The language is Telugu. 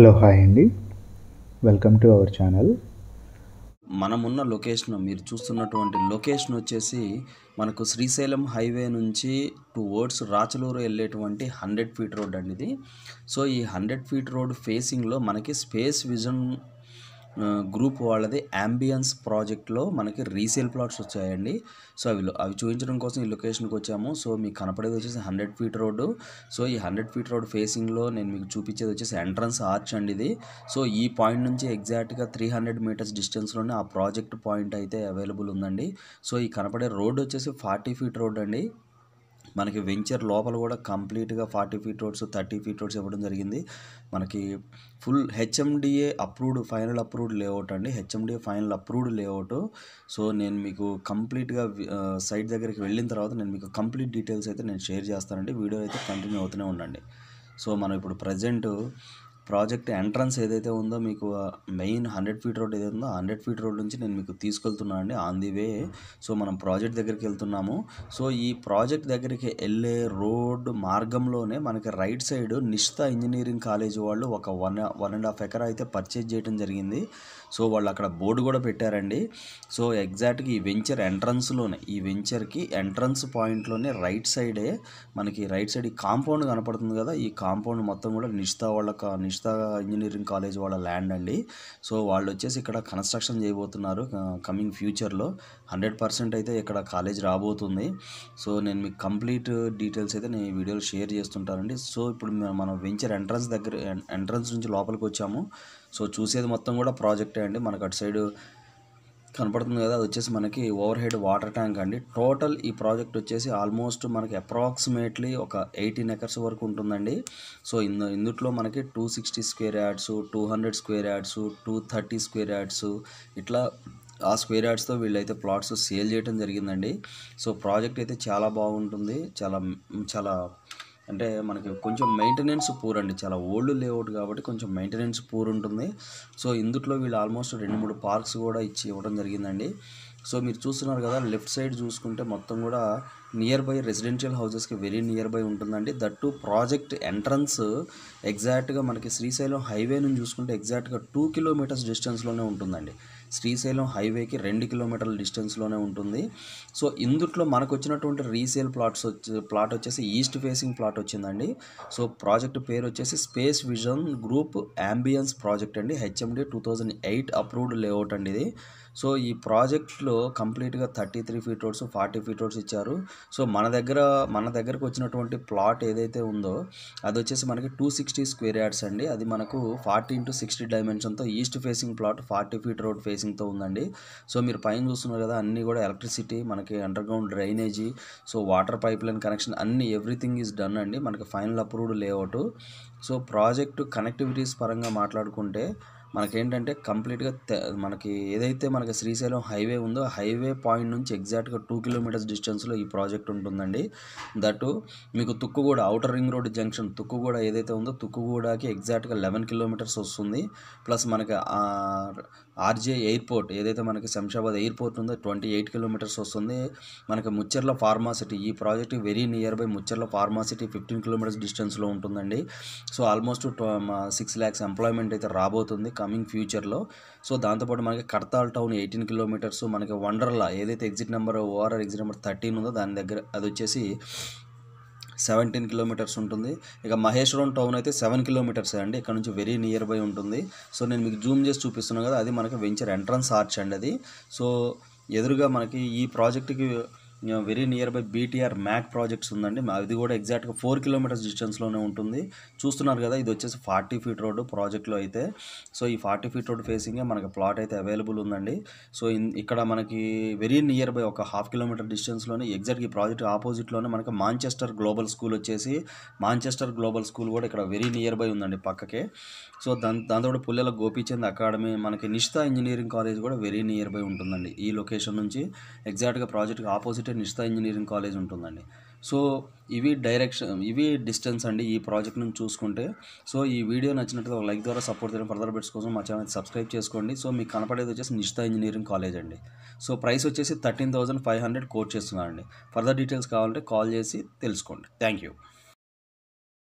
హలో హాయ్ అండి వెల్కమ్ టు అవర్ ఛానల్ మనమున్న లొకేషన్ మీరు చూస్తున్నటువంటి లొకేషన్ వచ్చేసి మనకు శ్రీశైలం హైవే నుంచి టూ వర్డ్స్ రాచలూరు వెళ్ళేటువంటి హండ్రెడ్ ఫీట్ రోడ్ అండి ఇది సో ఈ హండ్రెడ్ ఫీట్ రోడ్ ఫేసింగ్లో మనకి స్పేస్ విజన్ గ్రూప్ వాళ్ళది అంబియన్స్ ప్రాజెక్ట్లో మనకి రీసేల్ ప్లాట్స్ వచ్చాయండి సో అవి అవి చూపించడం కోసం ఈ లొకేషన్కి వచ్చాము సో మీకు కనపడేది వచ్చేసి హండ్రెడ్ ఫీట్ రోడ్డు సో ఈ హండ్రెడ్ ఫీట్ రోడ్ ఫేసింగ్లో నేను మీకు చూపించేది వచ్చేసి ఎంట్రన్స్ ఆర్చ్ అండి ఇది సో ఈ పాయింట్ నుంచి ఎగ్జాక్ట్గా త్రీ హండ్రెడ్ మీటర్స్ డిస్టెన్స్లోనే ఆ ప్రాజెక్ట్ పాయింట్ అయితే అవైలబుల్ ఉందండి సో ఈ కనపడే రోడ్ వచ్చేసి ఫార్టీ ఫీట్ రోడ్ అండి మనకి వెంచర్ లోపల కూడా కంప్లీట్గా forty feet roads thirty feet roads ఇవ్వడం జరిగింది మనకి full HMDA approved final approved layout అండి HMDA final approved layout so నేను మీకు కంప్లీట్గా సైట్ దగ్గరికి వెళ్ళిన తర్వాత నేను మీకు కంప్లీట్ డీటెయిల్స్ అయితే నేను షేర్ చేస్తానండి వీడియో అయితే కంటిన్యూ అవుతూనే ఉండండి సో మనం ఇప్పుడు ప్రజెంట్ ప్రాజెక్ట్ ఎంట్రన్స్ ఏదైతే ఉందో మీకు మెయిన్ హండ్రెడ్ ఫీట్ రోడ్ ఏదైతే ఉందో హండ్రెడ్ ఫీట్ రోడ్ నుంచి నేను మీకు తీసుకెళ్తున్నాను అండి ఆన్ ది వే సో మనం ప్రాజెక్ట్ దగ్గరికి వెళ్తున్నాము సో ఈ ప్రాజెక్ట్ దగ్గరికి వెళ్ళే రోడ్ మార్గంలోనే మనకి right side Nishta engineering college వాళ్ళు ఒక one one and half acre అయితే పర్చేజ్ చేయడం జరిగింది సో వాళ్ళు అక్కడ బోర్డు కూడా పెట్టారండి సో ఎగ్జాక్ట్గా ఈ వెంచర్ ఎంట్రన్స్లోనే ఈ వెంచర్కి ఎంట్రన్స్ పాయింట్లోనే రైట్ సైడే మనకి రైట్ సైడ్ ఈ కాంపౌండ్ కనపడుతుంది కదా ఈ కాంపౌండ్ మొత్తం కూడా నిష్తా వాళ్ళ కనిష్ట ఇంజనీరింగ్ కాలేజ్ వాళ్ళ ల్యాండ్ అండి సో వాళ్ళు వచ్చేసి ఇక్కడ కన్స్ట్రక్షన్ చేయబోతున్నారు కమింగ్ ఫ్యూచర్లో హండ్రెడ్ పర్సెంట్ అయితే ఇక్కడ కాలేజ్ రాబోతుంది సో నేను మీకు కంప్లీట్ డీటెయిల్స్ అయితే నేను ఈ వీడియోలో షేర్ చేస్తుంటానండి సో ఇప్పుడు మనం వెంచర్ ఎంట్రన్స్ దగ్గర ఎంట్రన్స్ నుంచి లోపలికి వచ్చాము సో చూసేది మొత్తం కూడా ప్రాజెక్టే అండి మనకు అటు సైడ్ కనపడుతుంది కదా అది వచ్చేసి మనకి ఓవర్ హెడ్ వాటర్ ట్యాంక్ అండి టోటల్ ఈ ప్రాజెక్ట్ వచ్చేసి ఆల్మోస్ట్ మనకి అప్రాక్సిమేట్లీ ఒక ఎయిటీన్ ఎకర్స్ వరకు ఉంటుందండి సో ఇందు ఇందుట్లో మనకి two sixty square yards two hundred square yards two thirty square yards ఇట్లా ఆ స్క్వేర్ యార్డ్స్తో వీళ్ళైతే ప్లాట్స్ సేల్ చేయడం జరిగిందండి సో ప్రాజెక్ట్ అయితే చాలా బాగుంటుంది చాలా చాలా అంటే మనకి కొంచెం మెయింటెనెన్స్ పూర్ అండి చాలా ఓల్డ్ లేఅవుట్ కాబట్టి కొంచెం మెయింటెనెన్స్ పూర్ ఉంటుంది సో ఇందుట్లో వీళ్ళు ఆల్మోస్ట్ రెండు మూడు పార్క్స్ కూడా ఇచ్చి ఇవ్వడం జరిగిందండి సో మీరు చూస్తున్నారు కదా లెఫ్ట్ సైడ్ చూసుకుంటే మొత్తం కూడా నియర్ బై రెసిడెన్షియల్ హౌజెస్కి వెరీ నియర్ బై ఉంటుందండి దట్ టు ప్రాజెక్ట్ ఎంట్రన్స్ ఎగ్జాక్ట్గా మనకి శ్రీశైలం హైవే నుంచి చూసుకుంటే ఎగ్జాక్ట్గా టూ కిలోమీటర్స్ డిస్టెన్స్లోనే ఉంటుందండి శ్రీశైలం హైవేకి రెండు కిలోమీటర్ల డిస్టెన్స్లోనే ఉంటుంది సో ఇందుట్లో మనకు వచ్చినటువంటి రీసేల్ ప్లాట్స్ వచ్చి ప్లాట్ వచ్చేసి ఈస్ట్ ఫేసింగ్ ప్లాట్ వచ్చిందండి సో ప్రాజెక్ట్ పేరు వచ్చేసి space vision group ambience project అండి HMD two thousand eight approved layout అండి ఇది సో ఈ ప్రాజెక్ట్లో కంప్లీట్గా thirty three feet roads forty feet roads ఇచ్చారు సో మన దగ్గర మన దగ్గరకు వచ్చినటువంటి ప్లాట్ ఏదైతే ఉందో అది వచ్చేసి మనకి టూ సిక్స్టీ స్క్వేర్ యార్డ్స్ అండి అది మనకు ఫార్టీ ఇంటూ సిక్స్టీ డైమెన్షన్తో east facing plot forty feet road face ఫేసింగ్తో ఉందండి సో మీరు పైన చూస్తున్నారు కదా అన్నీ కూడా ఎలక్ట్రిసిటీ మనకి underground drainage so water pipe line connection అన్ని ఎవ్రీథింగ్ ఈజ్ డన్ అండి మనకి final approved layout so project connectivities పరంగా మాట్లాడుకుంటే మనకేంటంటే కంప్లీట్గా మనకి ఏదైతే మనకి శ్రీశైలం హైవే ఉందో హైవే పాయింట్ నుంచి ఎగ్జాక్ట్గా టూ కిలోమీటర్స్ డిస్టెన్స్లో ఈ ప్రాజెక్ట్ ఉంటుందండి దట్టు మీకు Tukkuguda outer ring road junction Tukkuguda ఏదైతే ఉందో తుక్కుగూడకి ఎగ్జాక్ట్గా లెవెన్ కిలోమీటర్స్ వస్తుంది ప్లస్ మనకి ఆర్జే ఎయిర్పోర్ట్ ఏదైతే మనకి శంషాబాద్ ఎయిర్పోర్ట్ ఉందో ట్వంటీ ఎయిట్ కిలోమీటర్స్ వస్తుంది మనకి ముచ్చర్ల ఫార్మాసిటీ ఈ project very near by Mucherla pharma city fifteen kilometres డిస్టెన్స్లో ఉంటుందండి so almost six lakhs employment అయితే రాబోతుంది కమింగ్ ఫ్యూచర్లో సో దాంతోపాటు మనకి కడతాల్ టౌన్ ఎయిటీన్ కిలోమీటర్స్ మనకి వండర్లా ఏదైతే exit number ORR exit number thirteen ఉందో దాని దగ్గర అది వచ్చేసి సెవెంటీన్ కిలోమీటర్స్ ఉంటుంది ఇక మహేశ్వరం టౌన్ అయితే సెవెన్ కిలోమీటర్స్ అండి ఇక్కడ నుంచి వెరీ నియర్ బై ఉంటుంది సో నేను మీకు జూమ్ చేసి చూపిస్తున్నాను కదా అది మనకి వెంచర్ ఎంట్రన్స్ ఆర్చ్ అండి అది సో ఎదురుగా మనకి ఈ ప్రాజెక్టుకి very near by BTR Mack projects ఉందండి అది కూడా ఎగ్జాక్ట్గా ఫోర్ కిలోమీటర్స్ డిస్టెన్స్లోనే ఉంటుంది చూస్తున్నారు కదా ఇది వచ్చేసి ఫార్టీ ఫీట్ రోడ్డు ప్రాజెక్ట్లో అయితే సో ఈ ఫార్టీ ఫీట్ రోడ్ ఫేసింగే మనకి ప్లాట్ అయితే అవైలబుల్ ఉందండి సో ఇక్కడ మనకి వెరీ నియర్ బై ఒక హాఫ్ కిలోమీటర్ డిస్టెన్స్లోనే ఎగ్జాక్ట్ ఈ ప్రాజెక్ట్ ఆపోజిట్లోనే మనకి మాంచెస్టర్ గ్లోబల్ స్కూల్ వచ్చేసి మాంచెస్టర్ గ్లోబల్ స్కూల్ కూడా ఇక్కడ వెరీ నియర్ బై ఉందండి పక్కకే సో దాని దాంతో పుల్లెల గోపీచంద్ అకాడమీ మనకి నిష్తా ఇంజనీరింగ్ కాలేజ్ కూడా వెరీ నియర్ బై ఉంటుందండి ఈ లొకేషన్ నుంచి ఎగ్జాక్ట్గా ప్రాజెక్ట్కి opposite state Nishtha engineering college ఉంటుందండి సో ఇవి డైరెక్షన్ ఇవి డిస్టెన్స్ అండి ఈ ప్రాజెక్ట్ నుంచి చూసుకుంటే సో ఈ వీడియో నచ్చినట్లయితే ఒక లైక్ ద్వారా సపోర్ట్ చేయడం ఫర్దర్ బెట్స్ కోసం మా ఛానల్ సబ్స్క్రైబ్ చేసుకోండి సో మీకు కనపడేది వచ్చేసి నిష్ఠా ఇంజనీరింగ్ కాలేజ్ అండి సో ప్రైస్ వచ్చేసి thirteen thousand five hundred quote చేస్తున్నారండి ఫర్దర్ డీటెయిల్స్ కావాలంటే కాల్ చేసి తెలుసుకోండి థ్యాంక్ యూ